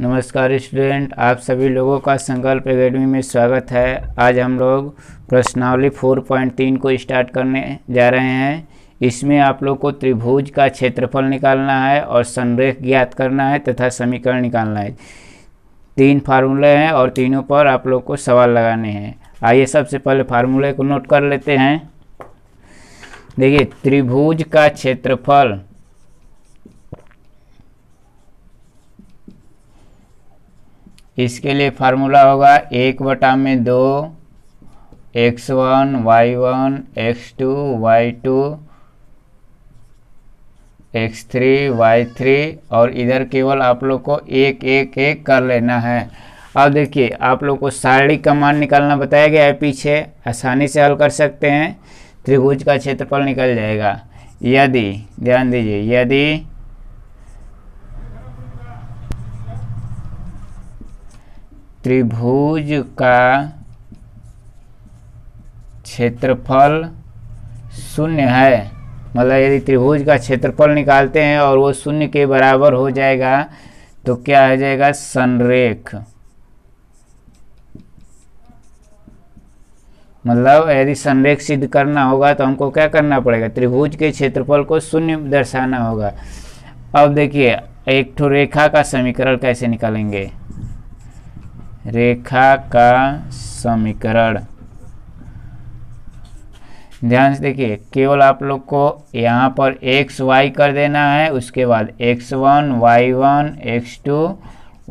नमस्कार स्टूडेंट आप सभी लोगों का संकल्प एकेडमी में स्वागत है आज हम लोग प्रश्नावली 4.3 को स्टार्ट करने जा रहे हैं इसमें आप लोग को त्रिभुज का क्षेत्रफल निकालना है और संरेख ज्ञात करना है तथा समीकरण निकालना है तीन फार्मूले हैं और तीनों पर आप लोग को सवाल लगाने हैं आइए सबसे पहले फार्मूले को नोट कर लेते हैं देखिए त्रिभुज का क्षेत्रफल इसके लिए फार्मूला होगा एक बटा में दो x one y one x two y two x three y three और इधर केवल आप लोग को एक एक एक कर लेना है अब देखिए आप लोग को सारणिक का मान निकालना बताया गया है पीछे आसानी से हल कर सकते हैं त्रिभुज का क्षेत्रफल निकल जाएगा यदि ध्यान दीजिए यदि त्रिभुज का क्षेत्रफल शून्य है मतलब यदि त्रिभुज का क्षेत्रफल निकालते हैं और वो शून्य के बराबर हो जाएगा तो क्या हो जाएगा संरेख मतलब यदि संरेख सिद्ध करना होगा तो हमको क्या करना पड़ेगा त्रिभुज के क्षेत्रफल को शून्य दर्शाना होगा अब देखिए एक ठो रेखा का समीकरण कैसे निकालेंगे रेखा का समीकरण ध्यान से देखिए केवल आप लोग को यहाँ पर एक्स वाई कर देना है उसके बाद x one y one x two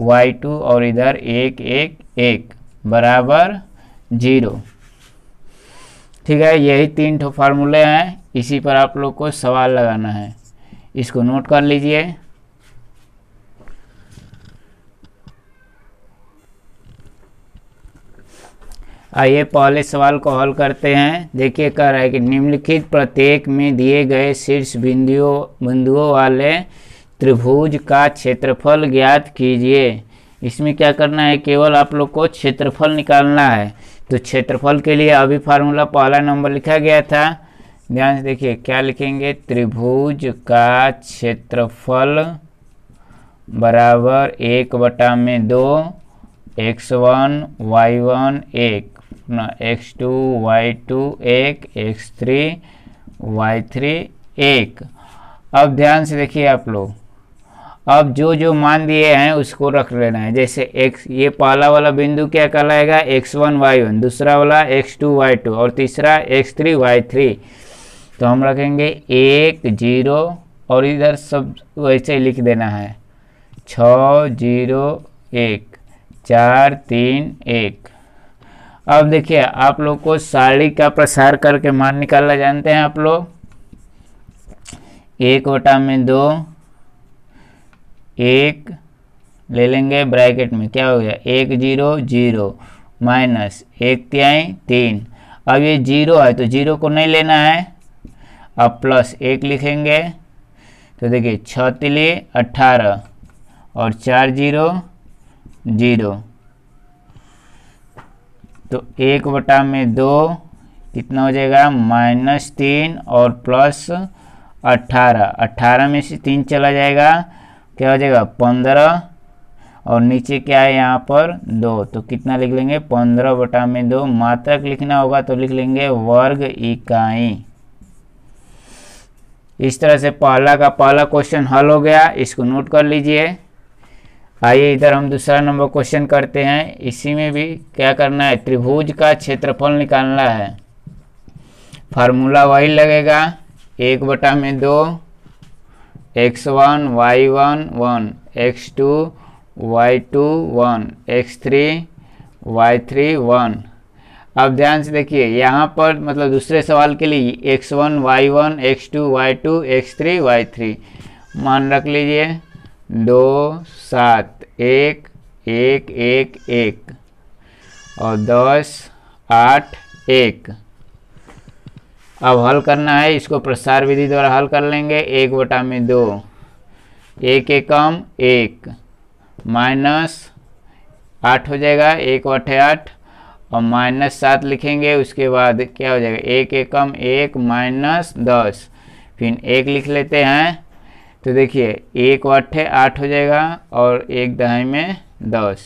y two और इधर एक एक एक बराबर जीरो ठीक है यही तीन ठो फार्मूले हैं इसी पर आप लोग को सवाल लगाना है इसको नोट कर लीजिए आइए पहले सवाल को हल करते हैं देखिए कह रहा है कि निम्नलिखित प्रत्येक में दिए गए शीर्ष बिंदुओं बिंदुओं वाले त्रिभुज का क्षेत्रफल ज्ञात कीजिए इसमें क्या करना है केवल आप लोग को क्षेत्रफल निकालना है तो क्षेत्रफल के लिए अभी फार्मूला पहला नंबर लिखा गया था ध्यान से देखिए क्या लिखेंगे त्रिभुज का क्षेत्रफल बराबर एक बटा में दो एक्स वन वाई वन एक अपना एक्स टू वाई टू एक एक्स थ्री वाई थ्री एक अब ध्यान से देखिए आप लोग अब जो जो मान दिए हैं उसको रख लेना है जैसे x ये पहला वाला बिंदु क्या कहलाएगा एक्स वन वाई वन दूसरा वाला एक्स टू वाई टू और तीसरा एक्स थ्री वाई थ्री तो हम रखेंगे एक जीरो और इधर सब वैसे ही लिख देना है छ जीरो एक चार तीन एक अब देखिए आप लोग को साड़ी का प्रसार करके मान निकालना जानते हैं आप लोग एक वटा में दो एक ले लेंगे ब्रैकेट में क्या हो गया एक जीरो जीरो माइनस एक त्याई तीन अब ये जीरो है तो जीरो को नहीं लेना है अब प्लस एक लिखेंगे तो देखिए छ तिली अट्ठारह और चार जीरो जीरो तो एक बटा में दो कितना हो जाएगा माइनस तीन और प्लस अट्ठारह अट्ठारह में से तीन चला जाएगा क्या हो जाएगा पंद्रह और नीचे क्या है यहाँ पर दो तो कितना लिख लेंगे पंद्रह बटा में दो मात्रक लिखना होगा तो लिख लेंगे वर्ग इकाई इस तरह से पहला का पहला क्वेश्चन हल हो गया इसको नोट कर लीजिए आइए इधर हम दूसरा नंबर क्वेश्चन करते हैं इसी में भी क्या करना है त्रिभुज का क्षेत्रफल निकालना है फार्मूला वही लगेगा एक बटा में दो x one y one one x two y two one x three y three one अब ध्यान से देखिए यहाँ पर मतलब दूसरे सवाल के लिए x one y one x two y two x three y three मान रख लीजिए दो सात एक एक एक एक और दस आठ एक अब हल करना है इसको प्रसार विधि द्वारा हल कर लेंगे एक बटा में दो एक एकम एक माइनस आठ हो जाएगा एक बटे आठ और माइनस सात लिखेंगे उसके बाद क्या हो जाएगा एक एकम एक माइनस दस फिर एक लिख लेते हैं तो देखिए एक और अट्ठे आठ हो जाएगा और एक दहाई में दस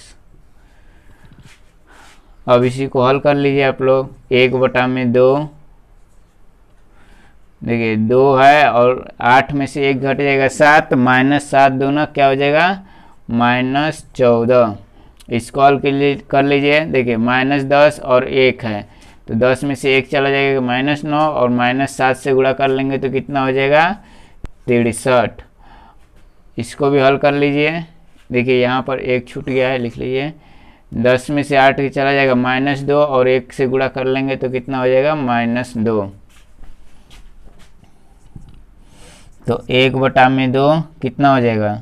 अब इसी को हल कर लीजिए आप लोग एक बटा में दो देखिए दो है और आठ में से एक घट जाएगा सात माइनस सात दोनों क्या हो जाएगा माइनस चौदह इसको हल कर लीजिए देखिए माइनस दस और एक है तो दस में से एक चला जाएगा माइनस नौ और माइनस सात से गुणा कर लेंगे तो कितना हो जाएगा तिरसठ इसको भी हल कर लीजिए देखिए यहाँ पर एक छूट गया है लिख लीजिए दस में से आठ चला जाएगा माइनस दो और एक से गुड़ा कर लेंगे तो कितना हो जाएगा माइनस दो तो एक बटा में दो कितना हो जाएगा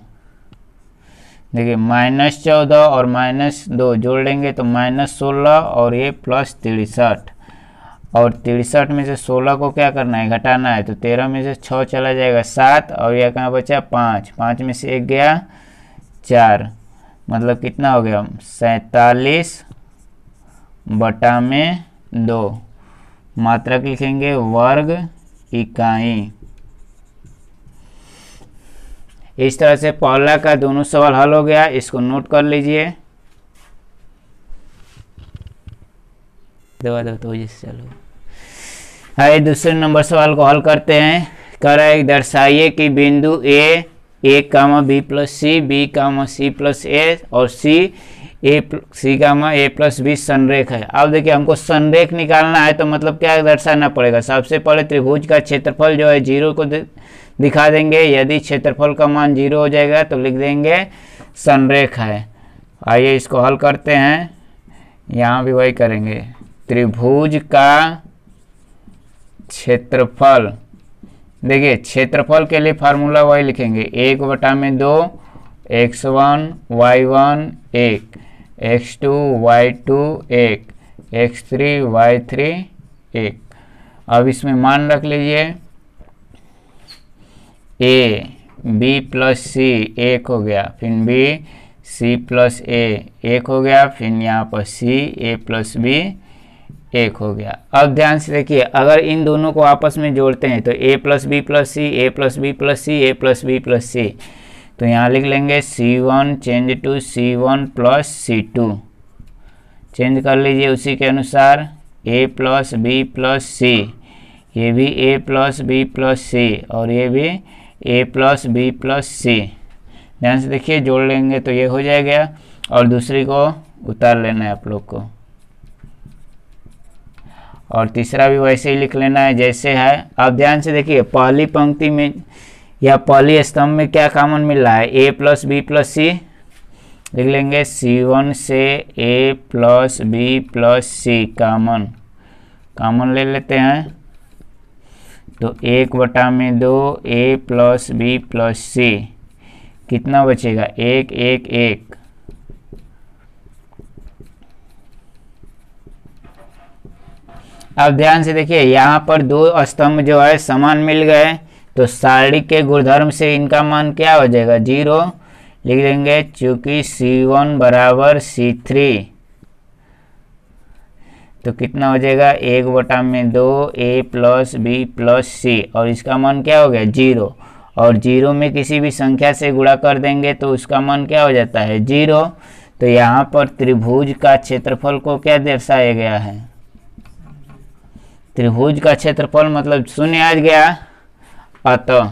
देखिए माइनस चौदह और माइनस दो जोड़ लेंगे तो माइनस सोलह और ये प्लस तिरसठ और तिरसठ में से सोलह को क्या करना है घटाना है तो तेरह में से छः चला जाएगा सात और यह कहाँ बचा पाँच पाँच में से एक गया चार मतलब कितना हो गया सैतालीस बटा में दो मात्रक लिखेंगे वर्ग इकाई इस तरह से पहला का दोनों सवाल हल हो गया इसको नोट कर लीजिए दवा दो तो जिससे चलो आइए दूसरे नंबर सवाल को हल करते हैं करें दर्शाइए कि बिंदु a a comma b plus c b comma c plus a और c A C comma a plus B संरेख है अब देखिए हमको संरेख निकालना है तो मतलब क्या दर्शाना पड़ेगा सबसे पहले त्रिभुज का क्षेत्रफल जो है जीरो को दिखा देंगे यदि क्षेत्रफल का मान जीरो हो जाएगा तो लिख देंगे संरेख है आइए इसको हल करते हैं यहाँ भी वही करेंगे त्रिभुज का क्षेत्रफल देखिए क्षेत्रफल के लिए फार्मूला वही लिखेंगे एक बटा में दो एक्स वन वाई वन एक एक्स टू वाई टू एक एक्स थ्री वाई थ्री एक अब इसमें मान रख लीजिए ए बी प्लस सी एक हो गया फिर बी सी प्लस ए एक हो गया फिर यहाँ पर सी ए प्लस बी एक हो गया अब ध्यान से देखिए अगर इन दोनों को आपस में जोड़ते हैं तो a plus b plus c a plus b plus c a plus b plus c तो यहाँ लिख लेंगे c one change to c one plus c two change कर लीजिए उसी के अनुसार a plus b plus c ये भी a plus b plus c और ये भी a plus b plus c ध्यान से देखिए जोड़ लेंगे तो ये हो जाएगा और दूसरी को उतार लेना है आप लोग को और तीसरा भी वैसे ही लिख लेना है जैसे है आप ध्यान से देखिए पहली पंक्ति में या पहली स्तंभ में क्या कॉमन मिल रहा है a plus b plus c लिख लेंगे सी वन से a plus b plus c common common ले लेते हैं तो एक बटा में दो a plus b plus c कितना बचेगा एक एक एक अब ध्यान से देखिए यहाँ पर दो स्तंभ जो है समान मिल गए तो सारणी के गुणधर्म से इनका मान क्या हो जाएगा जीरो लिख देंगे चूंकि सी वन बराबर सी थ्री तो कितना हो जाएगा एक बटा में दो a plus b plus c और इसका मान क्या हो गया जीरो और जीरो में किसी भी संख्या से गुणा कर देंगे तो उसका मान क्या हो जाता है जीरो तो यहाँ पर त्रिभुज का क्षेत्रफल को क्या दर्शाया गया है त्रिभुज का क्षेत्रफल मतलब शून्य आ गया अतः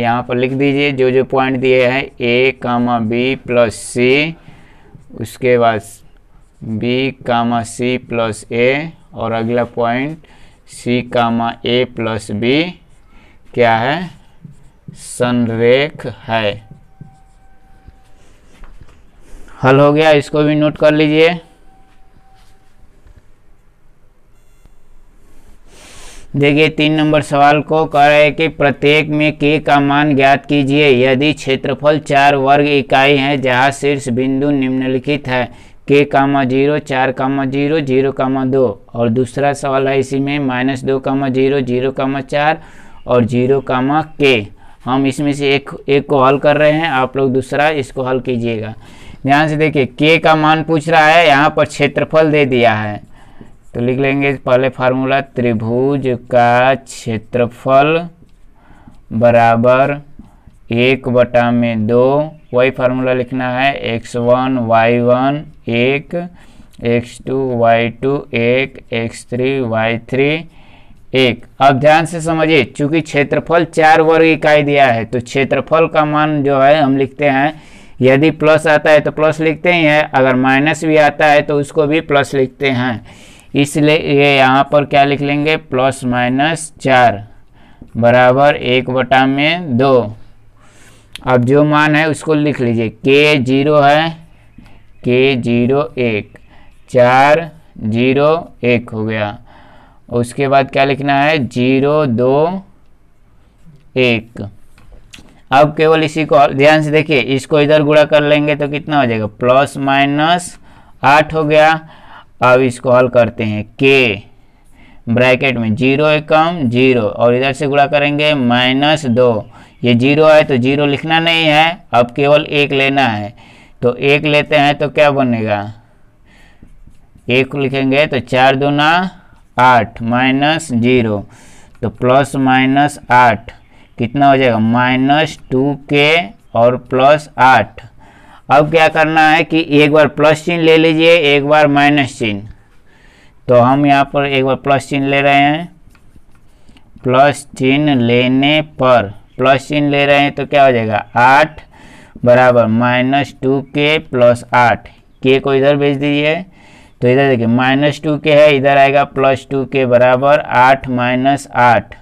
यहाँ पर लिख दीजिए जो जो पॉइंट दिए हैं ए कामा बी प्लस सी उसके बाद B comma c plus a और अगला point c comma a plus b क्या है संरेख है हल हो गया इसको भी नोट कर लीजिए देखिए तीन नंबर सवाल को कह रहे हैं कि प्रत्येक में के का मान ज्ञात कीजिए यदि क्षेत्रफल चार वर्ग इकाई है जहाँ शीर्ष बिंदु निम्नलिखित है के कामा जीरो चार कामा जीरो जीरो कामा दो और दूसरा सवाल है इसी में माइनस दो कामा जीरो जीरो कामा चार और जीरो कामा के हम इसमें से एक एक को हल कर रहे हैं आप लोग दूसरा इसको हल कीजिएगा ध्यान से देखिए के का मान पूछ रहा है यहाँ पर क्षेत्रफल दे दिया है तो लिख लेंगे पहले फार्मूला त्रिभुज का क्षेत्रफल बराबर एक बटा में दो वही फार्मूला लिखना है एक्स वन वाई वन एक एक्स टू वाई टू एक एक्स थ्री वाई थ्री एक अब ध्यान से समझिए चूंकि क्षेत्रफल चार वर्ग इकाई दिया है तो क्षेत्रफल का मान जो है हम लिखते हैं यदि प्लस आता है तो प्लस लिखते ही है अगर माइनस भी आता है तो उसको भी प्लस लिखते हैं इसलिए यहाँ पर क्या लिख लेंगे प्लस माइनस चार बराबर एक बटा में दो अब जो मान है उसको लिख लीजिए के जीरो है के जीरो एक चार जीरो एक हो गया उसके बाद क्या लिखना है जीरो दो एक अब केवल इसी को ध्यान से देखिए इसको इधर गुड़ा कर लेंगे तो कितना हो जाएगा प्लस माइनस आठ हो गया अब इसको हल करते हैं के ब्रैकेट में जीरो एकम जीरो और इधर से गुणा करेंगे माइनस दो ये जीरो है तो जीरो लिखना नहीं है अब केवल एक लेना है तो एक लेते हैं तो क्या बनेगा एक लिखेंगे तो चार दूना आठ माइनस जीरो तो प्लस माइनस आठ कितना हो जाएगा माइनस टू के और प्लस आठ अब क्या करना है कि एक बार प्लस चिन्ह ले लीजिए एक बार माइनस चिन्ह तो हम यहाँ पर एक बार प्लस चिन्ह ले रहे हैं प्लस चिन्ह लेने पर प्लस चिन्ह ले रहे हैं तो क्या हो जाएगा आठ बराबर माइनस टू के प्लस आठ के को इधर भेज दीजिए तो इधर देखिए माइनस टू के है इधर आएगा प्लस टू के बराबर आठ माइनस आठ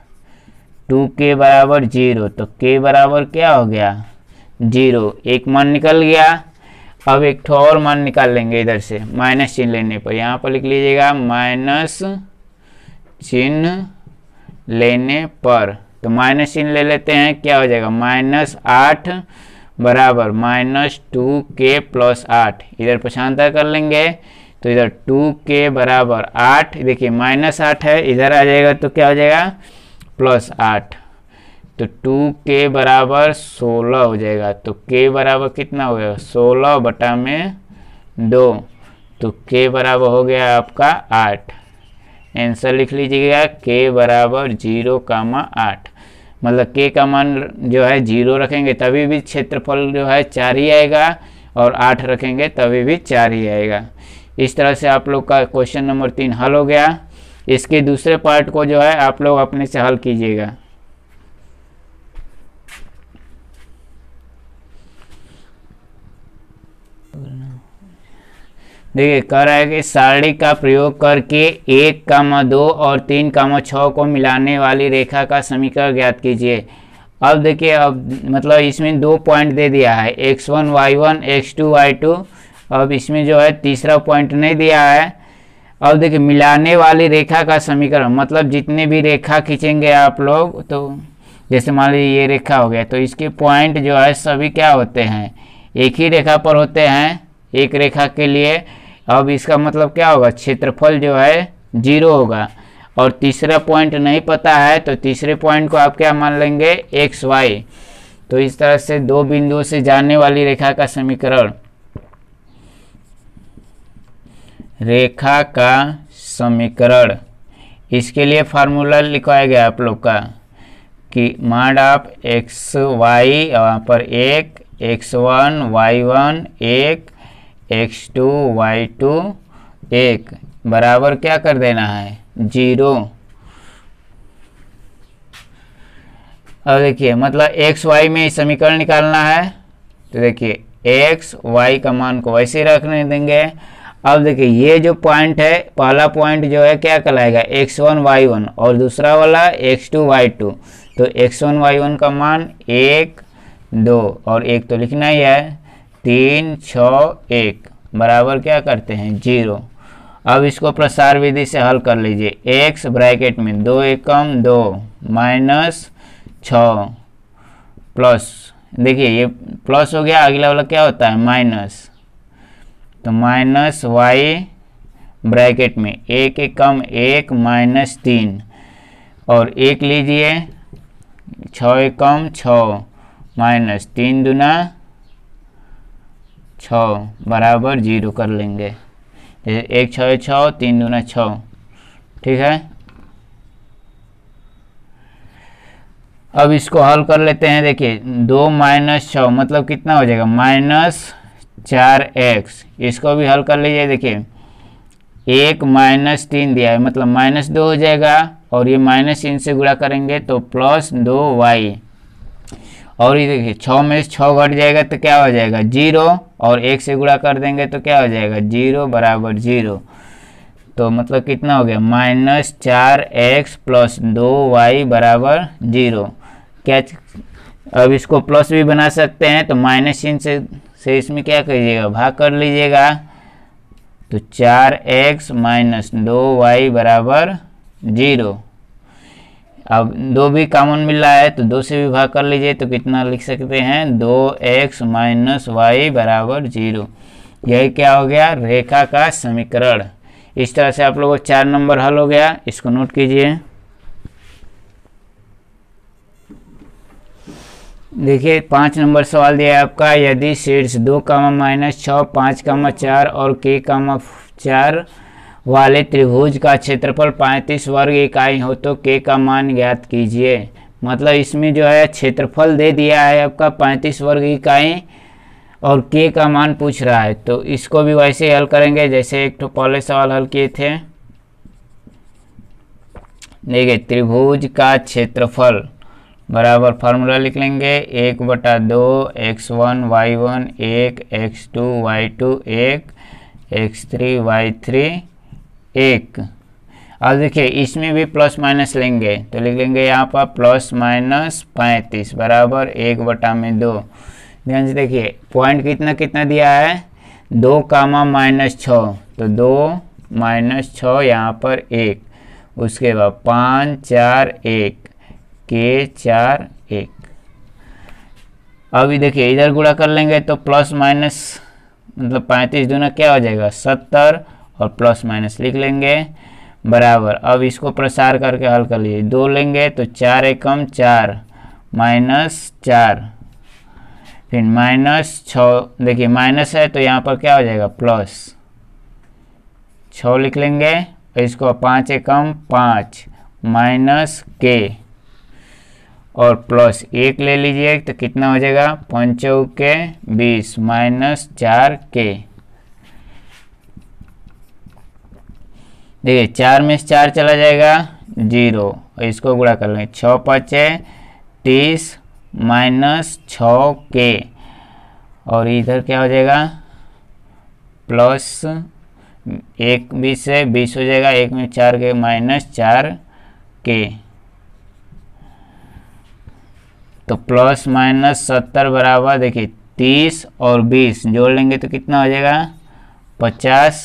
टू के बराबर जीरो तो के बराबर क्या हो गया जीरो एक मान निकल गया अब एक ठो और मान निकाल लेंगे इधर से माइनस चिन्ह लेने पर यहाँ पर लिख लीजिएगा माइनस चिन्ह लेने पर तो माइनस चिन्ह ले लेते हैं क्या हो जाएगा माइनस आठ बराबर माइनस टू के प्लस आठ इधर पछांतर कर लेंगे तो इधर टू के बराबर आठ देखिए माइनस आठ है इधर आ जाएगा तो क्या हो जाएगा प्लस आठ तो टू के बराबर सोलह हो जाएगा तो के बराबर कितना हो गया सोलह बटा में दो तो के बराबर हो गया आपका आठ आंसर लिख लीजिएगा के बराबर जीरो कामा आठ मतलब के का मान जो है जीरो रखेंगे तभी भी क्षेत्रफल जो है चार ही आएगा और आठ रखेंगे तभी भी चार ही आएगा इस तरह से आप लोग का क्वेश्चन नंबर तीन हल हो गया इसके दूसरे पार्ट को जो है आप लोग अपने से हल कीजिएगा देखिए कह रहा है कि सारणी का प्रयोग करके एक कामा दो और तीन कामा छः को मिलाने वाली रेखा का समीकरण ज्ञात कीजिए अब देखिए अब मतलब इसमें दो पॉइंट दे दिया है x one y one x two y two अब इसमें जो है तीसरा पॉइंट नहीं दिया है अब देखिए मिलाने वाली रेखा का समीकरण मतलब जितने भी रेखा खींचेंगे आप लोग तो जैसे मान लीजिए ये रेखा हो गया तो इसके पॉइंट जो है सभी क्या होते हैं एक ही रेखा पर होते हैं एक रेखा के लिए अब इसका मतलब क्या होगा क्षेत्रफल जो है जीरो होगा और तीसरा पॉइंट नहीं पता है तो तीसरे पॉइंट को आप क्या मान लेंगे एक्स वाई तो इस तरह से दो बिंदुओं से जाने वाली रेखा का समीकरण रेखा का समीकरण इसके लिए फार्मूला लिखवाया गया आप लोग का कि मांड आप एक्स वाई वहाँ पर एक एक्स वन वाई वन एक एक्स टू वाई टू एक बराबर क्या कर देना है जीरो अब देखिए मतलब एक्स वाई में समीकरण निकालना है तो देखिए एक्स वाई का मान को वैसे रखने देंगे अब देखिए ये जो पॉइंट है पहला पॉइंट जो है क्या कहलाएगा एक्स वन वाई वन और दूसरा वाला एक्स टू वाई टू तो एक्स वन वाई वन का मान एक दो और एक तो लिखना ही है तीन छ एक बराबर क्या करते हैं जीरो अब इसको प्रसार विधि से हल कर लीजिए एक्स ब्रैकेट में दो एकम दो माइनस छ प्लस देखिए ये प्लस हो गया अगला वाला क्या होता है माइनस तो माइनस वाई ब्रैकेट में एक एकम एक माइनस तीन और एक लीजिए छ एकम छ माइनस तीन दुना छ बराबर जीरो कर लेंगे जैसे एक छः छः तीन दूना छ ठीक है अब इसको हल कर लेते हैं देखिए दो माइनस छ मतलब कितना हो जाएगा माइनस चार एक्स इसको भी हल कर लीजिए देखिए एक माइनस तीन दिया है मतलब माइनस दो हो जाएगा और ये माइनस तीन से गुणा करेंगे तो प्लस दो वाई और ये देखिए छः में छः घट जाएगा तो क्या हो जाएगा जीरो और एक से गुणा कर देंगे तो क्या हो जाएगा जीरो बराबर जीरो तो मतलब कितना हो गया माइनस चार एक्स प्लस दो वाई बराबर जीरो क्या अब इसको प्लस भी बना सकते हैं तो माइनस चिन्ह से से इसमें क्या करिएगा भाग कर लीजिएगा तो चार एक्स माइनस दो वाई बराबर जीरो अब दो भी कॉमन मिल रहा है तो दो से भी भाग कर लीजिए तो कितना लिख सकते हैं दो एक्स माइनस वाई बराबर जीरो यही क्या हो गया रेखा का समीकरण इस तरह से आप लोगों को चार नंबर हल हो गया इसको नोट कीजिए देखिए पाँच नंबर सवाल दिया है आपका यदि शीर्ष दो कामा माइनस छः पाँच कामा चार और के कामा चार वाले त्रिभुज का क्षेत्रफल पैंतीस वर्ग इकाई हो तो के का मान ज्ञात कीजिए मतलब इसमें जो है क्षेत्रफल दे दिया है आपका पैंतीस वर्ग इकाई और के का मान पूछ रहा है तो इसको भी वैसे हल करेंगे जैसे एक तो पहले सवाल हल किए थे देखिए त्रिभुज का क्षेत्रफल बराबर फार्मूला लिख लेंगे एक बटा दो एक्स वन वाई वन एक एक्स टू वाई टू एक एक्स थ्री वाई थ्री एक अब देखिए इसमें भी प्लस माइनस लेंगे तो लिख लेंगे यहाँ पर प्लस माइनस पैंतीस बराबर एक बटा में दो ध्यान से देखिए पॉइंट कितना कितना दिया है दो कामा माइनस छ तो दो माइनस छ यहाँ पर एक उसके बाद पाँच चार एक के चार एक अभी देखिए इधर गुड़ा कर लेंगे तो प्लस माइनस मतलब पैंतीस दूना क्या हो जाएगा सत्तर और प्लस माइनस लिख लेंगे बराबर अब इसको प्रसार करके हल कर लिए दो लेंगे तो चार एकम चार माइनस चार फिर माइनस छ देखिए माइनस है तो यहाँ पर क्या हो जाएगा प्लस छ लिख लेंगे और इसको पाँच एकम पाँच माइनस के और प्लस एक ले लीजिए तो कितना हो जाएगा पंचों के बीस माइनस चार के देखिए चार में से चार चला जाएगा जीरो और इसको गुड़ा कर लेंगे छः है तीस माइनस छ के और इधर क्या हो जाएगा प्लस एक बीस से बीस हो जाएगा एक में चार के माइनस चार के तो प्लस माइनस सत्तर बराबर देखिए तीस और बीस जोड़ लेंगे तो कितना हो जाएगा पचास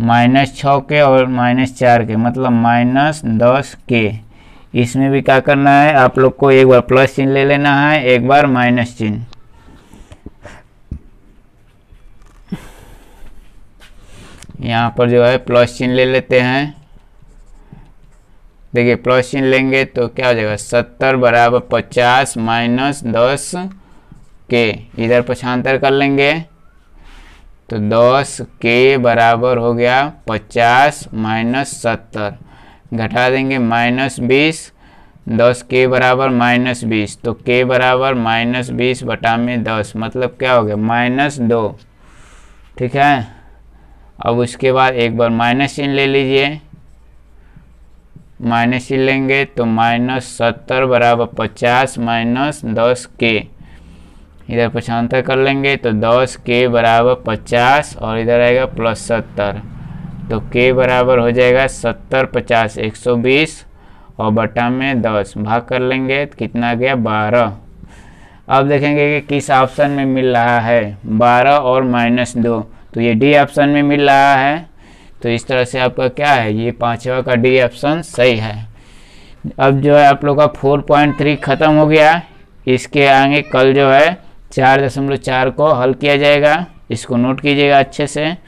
माइनस छः के और माइनस चार के मतलब माइनस दस के इसमें भी क्या करना है आप लोग को एक बार प्लस चिन्ह ले लेना है एक बार माइनस चिन्ह यहाँ पर जो है प्लस चिन्ह ले लेते हैं देखिए प्लस चिन्ह लेंगे तो क्या हो जाएगा सत्तर बराबर पचास माइनस दस के इधर पछांतर कर लेंगे तो दस के बराबर हो गया पचास माइनस सत्तर घटा देंगे माइनस बीस दस के बराबर माइनस बीस तो के बराबर माइनस बीस बटा में दस मतलब क्या हो गया माइनस दो ठीक है अब उसके बाद एक बार माइनस चिन्ह ले लीजिए माइनस चिन्ह लेंगे तो माइनस सत्तर बराबर पचास माइनस दस के इधर पचहत्तर कर लेंगे तो दस के बराबर पचास और इधर आएगा प्लस सत्तर तो के बराबर हो जाएगा सत्तर पचास एक सौ बीस और बटा में दस भाग कर लेंगे तो कितना गया बारह अब देखेंगे कि किस ऑप्शन में मिल रहा है बारह और माइनस दो तो ये डी ऑप्शन में मिल रहा है तो इस तरह से आपका क्या है ये पाँचवा का डी ऑप्शन सही है अब जो है आप लोग का फोर पॉइंट थ्री ख़त्म हो गया इसके आगे कल जो है चार दशमलव चार को हल किया जाएगा इसको नोट कीजिएगा अच्छे से